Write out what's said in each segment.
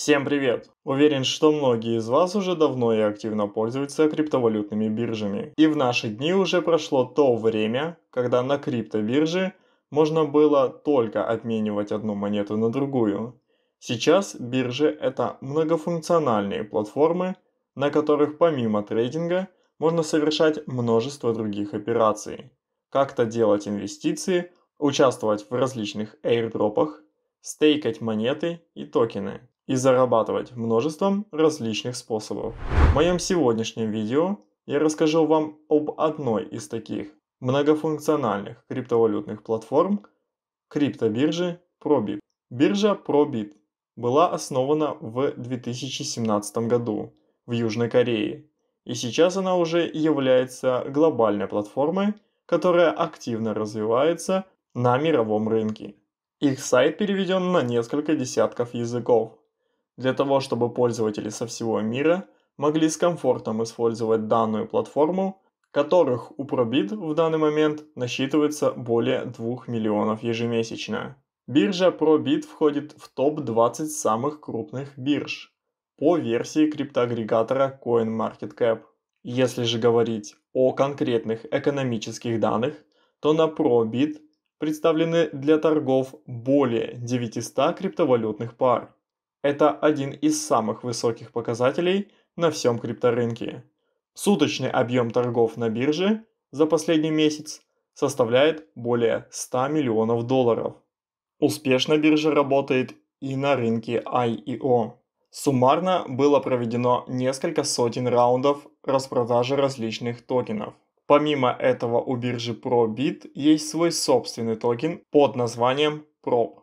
Всем привет! Уверен, что многие из вас уже давно и активно пользуются криптовалютными биржами. И в наши дни уже прошло то время, когда на криптобирже можно было только обменивать одну монету на другую. Сейчас биржи – это многофункциональные платформы, на которых помимо трейдинга можно совершать множество других операций. Как-то делать инвестиции, участвовать в различных аирдропах, стейкать монеты и токены и зарабатывать множеством различных способов. В моем сегодняшнем видео я расскажу вам об одной из таких многофункциональных криптовалютных платформ криптобирже Probit. Биржа Probit была основана в 2017 году в Южной Корее, и сейчас она уже является глобальной платформой, которая активно развивается на мировом рынке. Их сайт переведен на несколько десятков языков, для того, чтобы пользователи со всего мира могли с комфортом использовать данную платформу, которых у Probit в данный момент насчитывается более 2 миллионов ежемесячно. Биржа Probit входит в топ-20 самых крупных бирж по версии криптоагрегатора CoinMarketCap. Если же говорить о конкретных экономических данных, то на Probit представлены для торгов более 900 криптовалютных пар – это один из самых высоких показателей на всем крипторынке. Суточный объем торгов на бирже за последний месяц составляет более 100 миллионов долларов. Успешно биржа работает и на рынке IEO. Суммарно было проведено несколько сотен раундов распродажи различных токенов. Помимо этого у биржи ProBit есть свой собственный токен под названием PROB.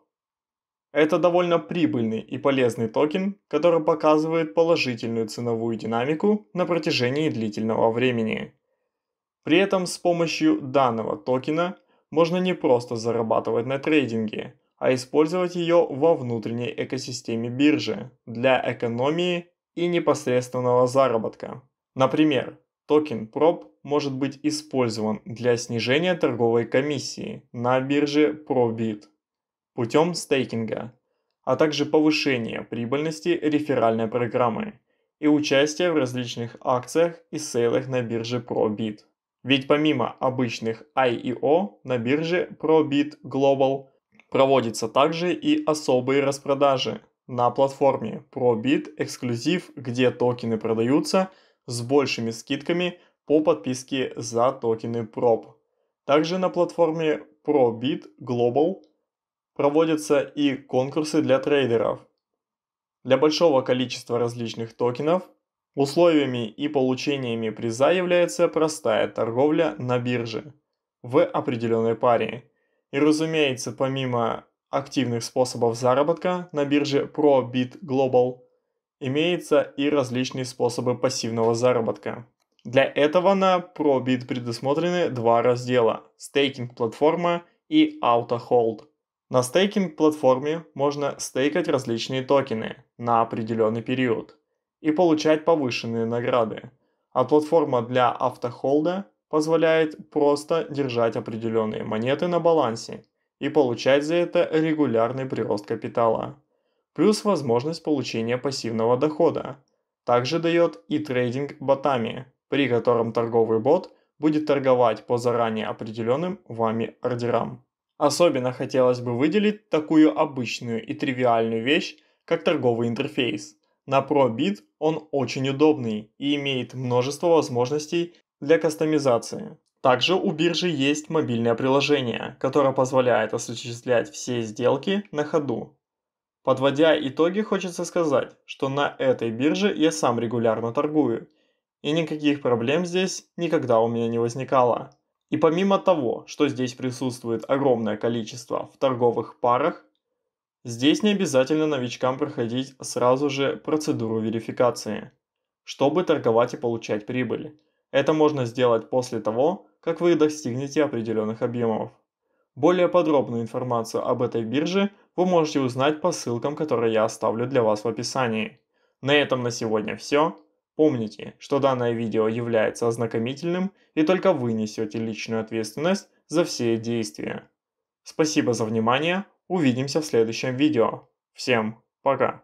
Это довольно прибыльный и полезный токен, который показывает положительную ценовую динамику на протяжении длительного времени. При этом с помощью данного токена можно не просто зарабатывать на трейдинге, а использовать ее во внутренней экосистеме биржи для экономии и непосредственного заработка. Например, токен PROP может быть использован для снижения торговой комиссии на бирже ProBit – путем стейкинга, а также повышение прибыльности реферальной программы и участие в различных акциях и сейлах на бирже ProBit. Ведь помимо обычных IEO на бирже ProBit Global проводятся также и особые распродажи на платформе ProBit Exclusive, где токены продаются с большими скидками по подписке за токены PROB. Также на платформе ProBit Global проводятся и конкурсы для трейдеров. Для большого количества различных токенов условиями и получениями приза является простая торговля на бирже в определенной паре. И разумеется, помимо активных способов заработка на бирже ProBit Global, имеются и различные способы пассивного заработка. Для этого на ProBit предусмотрены два раздела – стейкинг-платформа и AutoHold. На стейкинг-платформе можно стейкать различные токены на определенный период и получать повышенные награды, а платформа для автохолда позволяет просто держать определенные монеты на балансе и получать за это регулярный прирост капитала, плюс возможность получения пассивного дохода. Также дает и трейдинг ботами, при котором торговый бот будет торговать по заранее определенным вами ордерам. Особенно хотелось бы выделить такую обычную и тривиальную вещь, как торговый интерфейс. На ProBit он очень удобный и имеет множество возможностей для кастомизации. Также у биржи есть мобильное приложение, которое позволяет осуществлять все сделки на ходу. Подводя итоги, хочется сказать, что на этой бирже я сам регулярно торгую, и никаких проблем здесь никогда у меня не возникало. И помимо того, что здесь присутствует огромное количество в торговых парах, здесь не обязательно новичкам проходить сразу же процедуру верификации, чтобы торговать и получать прибыль. Это можно сделать после того, как вы достигнете определенных объемов. Более подробную информацию об этой бирже вы можете узнать по ссылкам, которые я оставлю для вас в описании. На этом на сегодня все. Помните, что данное видео является ознакомительным и только вы несете личную ответственность за все действия. Спасибо за внимание, увидимся в следующем видео. Всем пока!